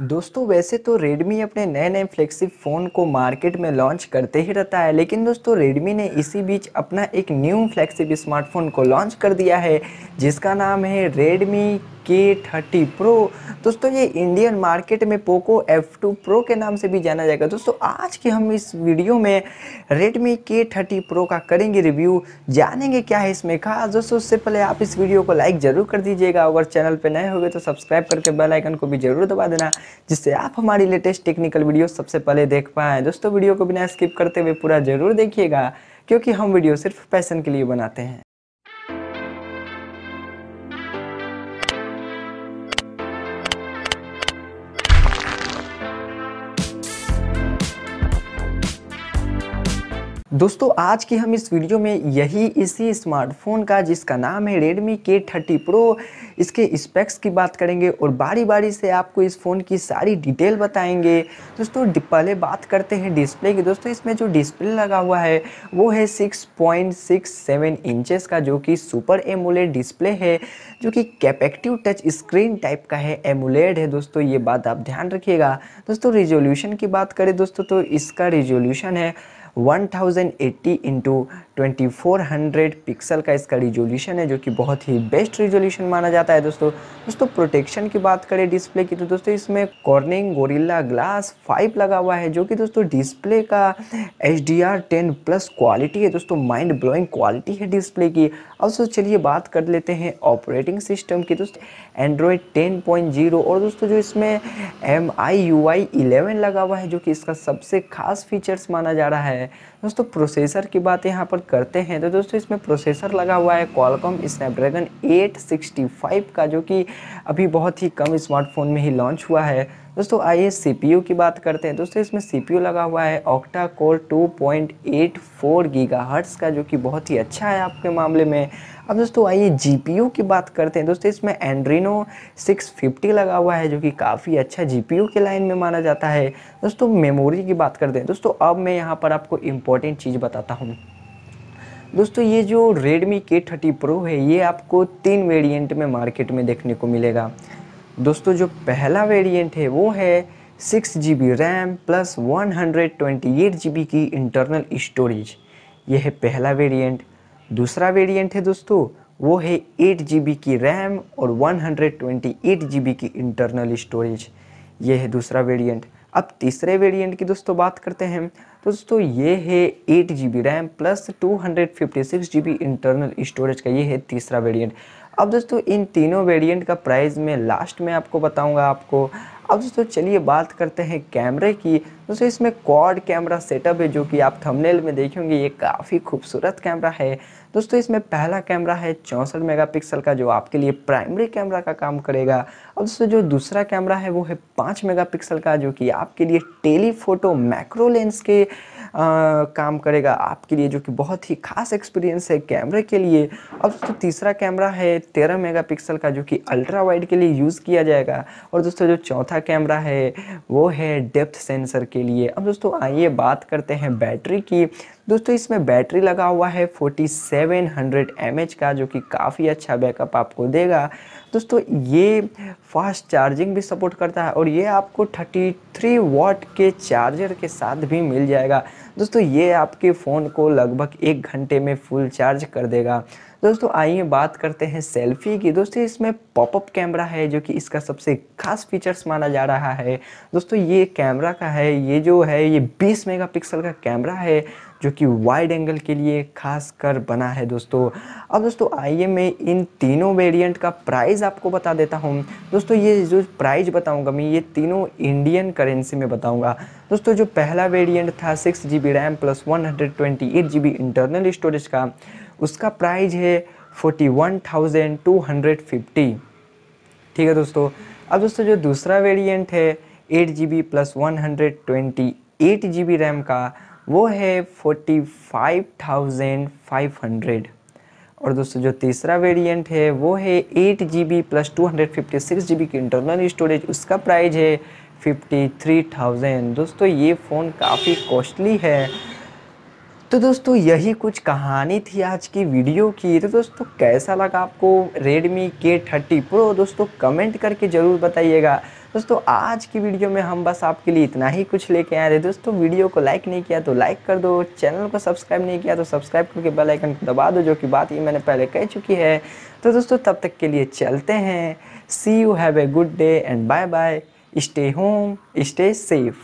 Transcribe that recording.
दोस्तों वैसे तो Redmi अपने नए नए फ्लैक्सिप फ़ोन को मार्केट में लॉन्च करते ही रहता है लेकिन दोस्तों Redmi ने इसी बीच अपना एक न्यू फ्लैक्सिप स्मार्टफोन को लॉन्च कर दिया है जिसका नाम है Redmi के थर्टी प्रो दोस्तों ये इंडियन मार्केट में पोको एफ टू प्रो के नाम से भी जाना जाएगा दोस्तों आज के हम इस वीडियो में रेडमी के थर्टी प्रो का करेंगे रिव्यू जानेंगे क्या है इसमें खास दोस्तों उससे पहले आप इस वीडियो को लाइक ज़रूर कर दीजिएगा अगर चैनल पर नए हो तो सब्सक्राइब करके बेल आइकन को भी ज़रूर दबा देना जिससे आप हमारी लेटेस्ट टेक्निकल वीडियो सबसे पहले देख पाएँ दोस्तों वीडियो को बिना स्किप करते हुए पूरा ज़रूर देखिएगा क्योंकि हम वीडियो सिर्फ पैसन के लिए बनाते हैं दोस्तों आज की हम इस वीडियो में यही इसी स्मार्टफोन का जिसका नाम है Redmi K30 Pro इसके स्पेक्स की बात करेंगे और बारी बारी से आपको इस फ़ोन की सारी डिटेल बताएंगे दोस्तों पहले बात करते हैं डिस्प्ले की दोस्तों इसमें जो डिस्प्ले लगा हुआ है वो है 6.67 इंचेस का जो कि सुपर एमुलेट डिस्प्ले है जो कि कैपेक्टिव टच स्क्रीन टाइप का है एमुलेट है दोस्तों ये बात आप ध्यान रखिएगा दोस्तों रिजोल्यूशन की बात करें दोस्तों तो इसका रिजोल्यूशन है 1080 इंटू 2400 पिक्सल का इसका रिजोल्यूशन है जो कि बहुत ही बेस्ट रिजोल्यूशन माना जाता है दोस्तों दोस्तों प्रोटेक्शन की बात करें डिस्प्ले की तो दोस्तों इसमें कॉर्निंग गोरिल्ला ग्लास फाइव लगा हुआ है जो कि दोस्तों डिस्प्ले का H D R ten plus quality है दोस्तों माइंड ब्लोइंग क्वालिटी है डिस्प्ले की अब दोस्तों चलिए बात कर लेते हैं ऑपरेटिंग सिस्टम की दोस्तों एंड्रॉयड टेन पॉइंट जीरो और दोस्तों जो इसमें M I U I eleven लगा हुआ है जो कि इसका सबसे खास फीचर्स माना जा रहा है है दोस्तों प्रोसेसर की बात यहाँ पर करते हैं तो दोस्तों इसमें प्रोसेसर लगा हुआ है कॉलकॉम स्नैपड्रैगन 865 का जो कि अभी बहुत ही कम स्मार्टफोन में ही लॉन्च हुआ है दोस्तों आइए सीपीयू की बात करते हैं दोस्तों इसमें सीपीयू लगा हुआ है ऑक्टा कोर 2.84 हर्ट्स का जो कि बहुत ही अच्छा है आपके मामले में अब दोस्तों आइए जीपीयू की बात करते हैं दोस्तों इसमें एंड्रीनो 650 लगा हुआ है जो कि काफ़ी अच्छा जीपीयू के लाइन में माना जाता है दोस्तों मेमोरी की बात करते हैं दोस्तों अब मैं यहाँ पर आपको इम्पोर्टेंट चीज़ बताता हूँ दोस्तों ये जो Redmi K30 Pro है ये आपको तीन वेरिएंट में मार्केट में देखने को मिलेगा दोस्तों जो पहला वेरिएंट है वो है six G B RAM plus one hundred twenty eight G B की इंटरनल स्टोरेज यह है पहला वेरिएंट दूसरा वेरिएंट है दोस्तों वो है एट जी बी की रैम और one hundred twenty eight G B की इंटरनल स्टोरेज यह है दूसरा वेरिएंट अब तीसरे वेरिएंट की दोस्तों बात करते हैं तो दोस्तों ये है eight G B RAM plus two hundred fifty six G B internal storage का ये है तीसरा वेरिएंट अब दोस्तों इन तीनों वेरिएंट का प्राइस मैं लास्ट में आपको बताऊंगा आपको अब दोस्तों चलिए बात करते हैं कैमरे की दोस्तों इसमें क्वाड कैमरा सेटअप है जो कि आप थंबनेल में देखेंगे ये काफ़ी खूबसूरत कैमरा है दोस्तों इसमें पहला कैमरा है चौंसठ मेगापिक्सल का जो आपके लिए प्राइमरी कैमरा का काम करेगा अब दोस्तों जो दूसरा कैमरा है वो है पाँच मेगा का जो कि आपके लिए टेलीफोटो मैक्रो लेंस के काम करेगा आपके लिए जो कि बहुत ही खास एक्सपीरियंस है कैमरे के लिए और दोस्तों तीसरा कैमरा है तेरह मेगापिक्सल का जो कि अल्ट्रा वाइड के लिए यूज़ किया जाएगा और दोस्तों जो चौथा कैमरा है वो है डेप्थ सेंसर के लिए अब दोस्तों आइए बात करते हैं बैटरी की दोस्तों इसमें बैटरी लगा हुआ है 4700 सेवन का जो कि काफ़ी अच्छा बैकअप आपको देगा दोस्तों ये फास्ट चार्जिंग भी सपोर्ट करता है और ये आपको 33 वॉट के चार्जर के साथ भी मिल जाएगा दोस्तों ये आपके फ़ोन को लगभग एक घंटे में फुल चार्ज कर देगा दोस्तों आइए बात करते हैं सेल्फी की दोस्तों इसमें पॉपअप कैमरा है जो कि इसका सबसे खास फीचर्स माना जा रहा है दोस्तों ये कैमरा का है ये जो है ये 20 मेगापिक्सल का कैमरा है जो कि वाइड एंगल के लिए खास कर बना है दोस्तों अब दोस्तों आइए मैं इन तीनों वेरिएंट का प्राइस आपको बता देता हूँ दोस्तों ये जो प्राइस बताऊँगा मैं ये तीनों इंडियन करेंसी में बताऊँगा दोस्तों जो पहला वेरिएंट था six G B RAM plus one hundred twenty eight G B internal storage का उसका प्राइज़ है forty one thousand two hundred fifty ठीक है दोस्तों अब दोस्तों जो दूसरा वेरियंट है eight G B plus one hundred twenty eight G B RAM का वो है forty five thousand five hundred और दोस्तों जो तीसरा वेरिएंट है वो है eight G B plus two hundred fifty six G B की इंटरनल स्टोरेज उसका प्राइस है फिफ्टी थ्री थाउजेंड दोस्तों ये फ़ोन काफ़ी कॉस्टली है तो दोस्तों यही कुछ कहानी थी आज की वीडियो की तो दोस्तों कैसा लगा आपको Redmi K30 Pro दोस्तों कमेंट करके ज़रूर बताइएगा दोस्तों आज की वीडियो में हम बस आपके लिए इतना ही कुछ लेके आए थे दोस्तों वीडियो को लाइक नहीं किया तो लाइक कर दो चैनल को सब्सक्राइब नहीं किया तो सब्सक्राइब करके बेल आइकन को दबा दो जो कि बात ये मैंने पहले कह चुकी है तो दोस्तों तब तक के लिए चलते हैं see you have a good day and bye bye stay home stay safe